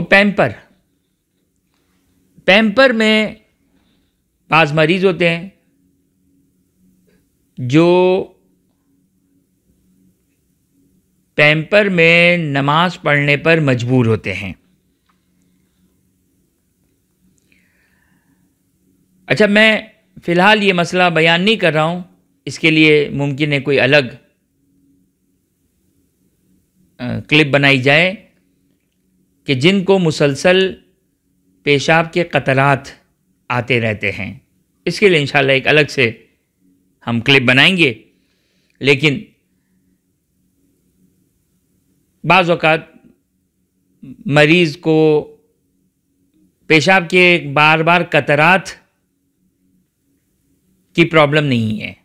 और pamper pamper में पास मरीज होते हैं जो पैम्पर में नमाज पढ़ने पर मजबूर होते हैं अच्छा मैं फ़िलहाल ये मसला बयान नहीं कर रहा हूँ इसके लिए मुमकिन है कोई अलग क्लिप बनाई जाए कि जिनको मुसलसल पेशाब के कतरात आते रहते हैं इसके लिए इंशाल्लाह एक अलग से हम क्लिप बनाएंगे लेकिन बाज़ मरीज़ को पेशाब के बार बार कतरात की प्रॉब्लम नहीं है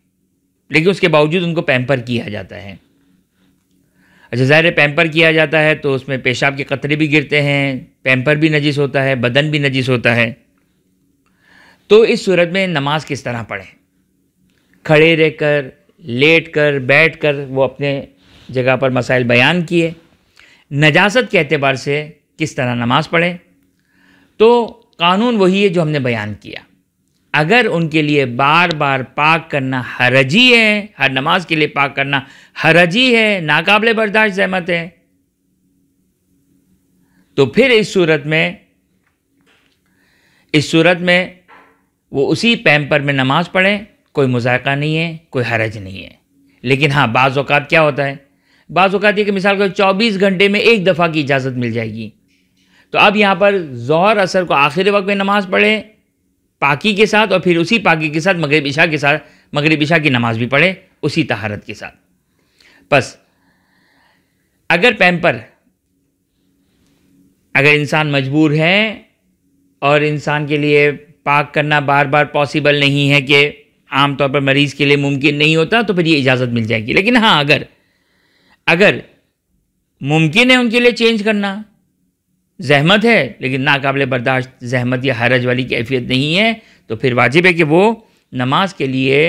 लेकिन उसके बावजूद उनको पैम्पर किया जाता है अच्छा ज़ाहिर पैम्पर किया जाता है तो उसमें पेशाब के कतरे भी गिरते हैं पैम्पर भी नजीस होता है बदन भी नजीस होता है तो इस सूरत में नमाज किस तरह पढ़ें खड़े रहकर लेट कर बैठ कर वो अपने जगह पर मसाइल बयान किए नजासत के अतबार से किस तरह नमाज़ पढ़ें तो कानून वही है जो हमने बयान किया अगर उनके लिए बार बार पाक करना हरजी है हर नमाज के लिए पाक करना हरजी है नाकबले बर्दाश्त सहमत है तो फिर इस सूरत में इस सूरत में वो उसी पैम्पर में नमाज़ पढ़ें कोई मुजायका नहीं है कोई हरज नहीं है लेकिन हाँ बाज़ क्या होता है बाज़ अवत ये कि मिसाल के चौबीस घंटे में एक दफ़ा की इजाज़त मिल जाएगी तो अब यहाँ पर जहर असर को आखिरी वक्त में नमाज़ पढ़ें पाकी के साथ और फिर उसी पाकी के साथ मगरब इशा के साथ मगरब इशा की नमाज़ भी पढ़े उसी तहारत के साथ बस अगर पैम्पर अगर इंसान मजबूर है और इंसान के लिए पाक करना बार बार पॉसिबल नहीं है कि आमतौर पर मरीज़ के लिए मुमकिन नहीं होता तो फिर ये इजाज़त मिल जाएगी लेकिन हाँ अगर अगर मुमकिन है उनके लिए चेंज करना जहमत है लेकिन नाकबिल बर्दाश्त जहमत या हरज वाली कैफियत नहीं है तो फिर वाजिब है कि वो नमाज के लिए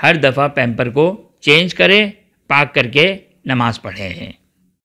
हर दफ़ा पैम्पर को चेंज करें पाक करके नमाज़ पढ़े हैं